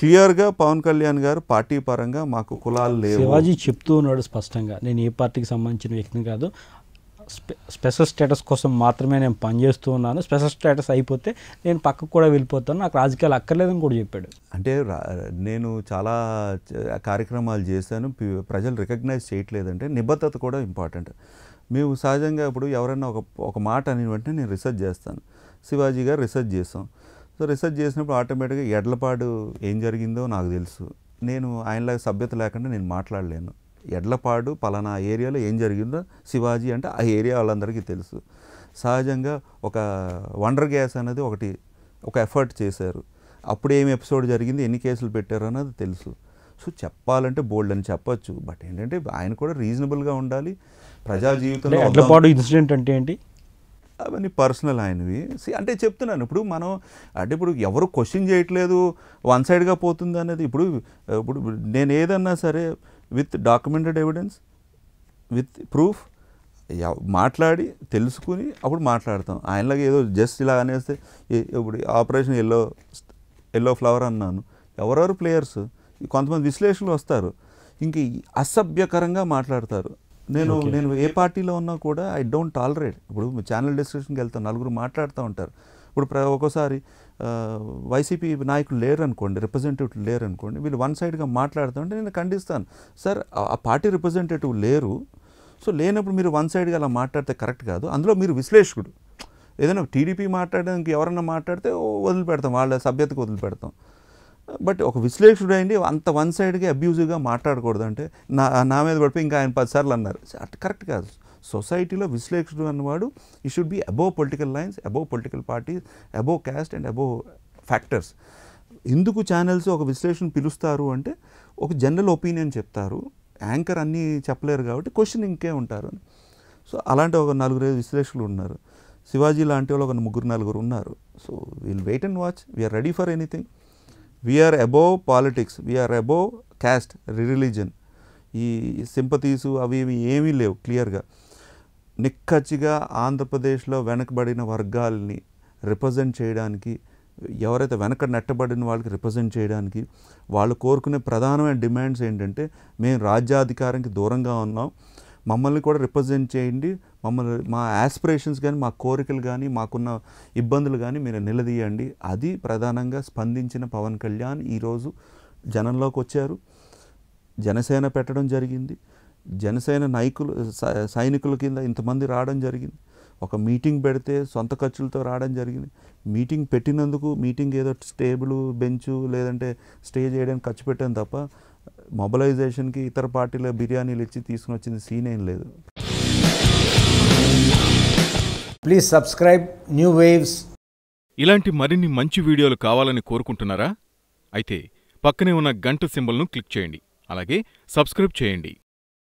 క్లియర్గా పవన్ కళ్యాణ్ గారు పార్టీ పరంగా మాకు కులాలు లేవు శివాజీ చెప్తూ ఉన్నాడు స్పష్టంగా నేను ఏ పార్టీకి సంబంధించిన వ్యక్తిని కాదు స్పెషల్ స్టేటస్ కోసం మాత్రమే నేను పనిచేస్తూ ఉన్నాను స్పెషల్ స్టేటస్ అయిపోతే నేను పక్కకు కూడా వెళ్ళిపోతాను నాకు రాజకీయాలు అక్కర్లేదని కూడా చెప్పాడు అంటే నేను చాలా కార్యక్రమాలు చేశాను ప్రజలు రికగ్నైజ్ చేయట్లేదంటే నిబద్ధత కూడా ఇంపార్టెంట్ మేము సహజంగా ఇప్పుడు ఎవరైనా ఒక ఒక మాట అని వెంటనే నేను రీసెర్చ్ చేస్తాను శివాజీ గారు రీసెర్చ్ చేస్తాం సో రీసెర్చ్ చేసినప్పుడు ఆటోమేటిక్గా ఎడ్లపాడు ఏం జరిగిందో నాకు తెలుసు నేను ఆయనలాగా సభ్యత లేకుండా నేను మాట్లాడలేను ఎడ్లపాడు పలానా ఏరియాలో ఏం జరిగిందో శివాజీ అంటే ఆ ఏరియా వాళ్ళందరికీ తెలుసు సహజంగా ఒక వండర్ గ్యాస్ అనేది ఒకటి ఒక ఎఫర్ట్ చేశారు అప్పుడు ఏం ఎపిసోడ్ జరిగింది ఎన్ని కేసులు పెట్టారు అన్నది తెలుసు సో చెప్పాలంటే బోల్డ్ అని చెప్పొచ్చు బట్ ఏంటంటే ఆయన కూడా రీజనబుల్గా ఉండాలి ప్రజా జీవితంలో ఇన్సిడెంట్ అంటే ఏంటి అవన్నీ పర్సనల్ ఆయనవి అంటే చెప్తున్నాను ఇప్పుడు మనం అంటే ఇప్పుడు ఎవరు క్వశ్చన్ చేయట్లేదు వన్ సైడ్గా పోతుంది అనేది ఇప్పుడు ఇప్పుడు నేను ఏదన్నా సరే with documented evidence with proof మాట్లాడి తెలుసుకుని అప్పుడు మాట్లాడతాం ఆయనలాగా ఏదో జస్ట్ ఇలా అనేస్తే ఇప్పుడు ఆపరేషన్ ఎల్లో ఎల్లో ఫ్లవర్ అన్నాను ఎవరెవరు ప్లేయర్స్ కొంతమంది విశ్లేషకులు వస్తారు ఇంక అసభ్యకరంగా మాట్లాడతారు నేను నేను ఏ పార్టీలో ఉన్నా కూడా ఐ డోంట్ టాలరేట్ ఇప్పుడు ఛానల్ డిస్కషన్కి వెళ్తాను నలుగురు మాట్లాడుతూ ఉంటారు ఇప్పుడు ఒక్కోసారి వైసీపీ నాయకులు లేరు అనుకోండి రిప్రజెంటేటివ్ లేరు అనుకోండి వీళ్ళు వన్ సైడ్గా మాట్లాడుతుంటే నేను ఖండిస్తాను సార్ ఆ పార్టీ రిప్రజెంటేటివ్ లేరు సో లేనప్పుడు మీరు వన్ సైడ్గా అలా మాట్లాడితే కరెక్ట్ కాదు అందులో మీరు విశ్లేషకుడు ఏదైనా టీడీపీ మాట్లాడడానికి ఎవరన్నా మాట్లాడితే వదిలిపెడతాం వాళ్ళ సభ్యతకు వదిలిపెడతాం బట్ ఒక విశ్లేషుడు అయింది అంత వన్ సైడ్గా అబ్యూజివ్గా మాట్లాడకూడదు అంటే నా నా మీద పడిపోయి ఇంకా ఆయన పదిసార్లు అన్నారు కరెక్ట్ కాదు సొసైటీలో విశ్లేషుడు అన్నవాడు ఈ should be above political lines above political parties above caste and above factors ఎందుకు ఛానల్స్ ఒక విశ్లేషణ పిలుస్తారు అంటే ఒక జనరల్ ఒపీనియన్ చెప్తారు యాంకర్ అన్నీ చెప్పలేరు కాబట్టి క్వశ్చన్ ఇంకే ఉంటారు సో అలాంటి ఒక నలుగురు విశ్లేషకులు ఉన్నారు శివాజీ లాంటి వాళ్ళు ఒక ముగ్గురు నలుగురు ఉన్నారు so we'll wait and watch we're ready for anything we are politics politics, we are above caste, religion ఈ సింపతీసు అవి ఇవి ఏమీ లేవు క్లియర్గా నిక్కచ్చిగా ఆంధ్రప్రదేశ్లో వెనకబడిన వర్గాల్ని రిప్రజెంట్ చేయడానికి ఎవరైతే వెనక నెట్టబడిన వాళ్ళకి రిప్రజెంట్ చేయడానికి వాళ్ళు కోరుకునే ప్రధానమైన డిమాండ్స్ ఏంటంటే మేము రాజ్యాధికారానికి దూరంగా ఉన్నాం మమ్మల్ని కూడా రిప్రజెంట్ చేయండి మమ్మల్ని మా ఆస్పిరేషన్స్ కానీ మా కోరికలు కానీ మాకున్న ఇబ్బందులు కానీ మీరు నిలదీయండి అది ప్రధానంగా స్పందించిన పవన్ కళ్యాణ్ ఈరోజు జనంలోకి వచ్చారు జనసేన పెట్టడం జరిగింది జనసేన నాయకులు సైనికుల కింద ఇంతమంది రావడం జరిగింది ఒక మీటింగ్ పెడితే సొంత ఖర్చులతో రావడం జరిగింది మీటింగ్ పెట్టినందుకు మీటింగ్ ఏదో టేబుల్ బెంచు లేదంటే స్టే చేయడానికి ఖర్చు పెట్టాను తప్ప మొబలైజేషన్కి ఇతర పార్టీల బిర్యానీలు ఇచ్చి తీసుకుని వచ్చింది సీన్ ఏం లేదు ప్లీజ్ సబ్స్క్రైబ్ న్యూ వేవ్స్ ఇలాంటి మరిన్ని మంచి వీడియోలు కావాలని కోరుకుంటున్నారా అయితే పక్కనే ఉన్న గంట సింబల్ను క్లిక్ చేయండి అలాగే సబ్స్క్రైబ్ చేయండి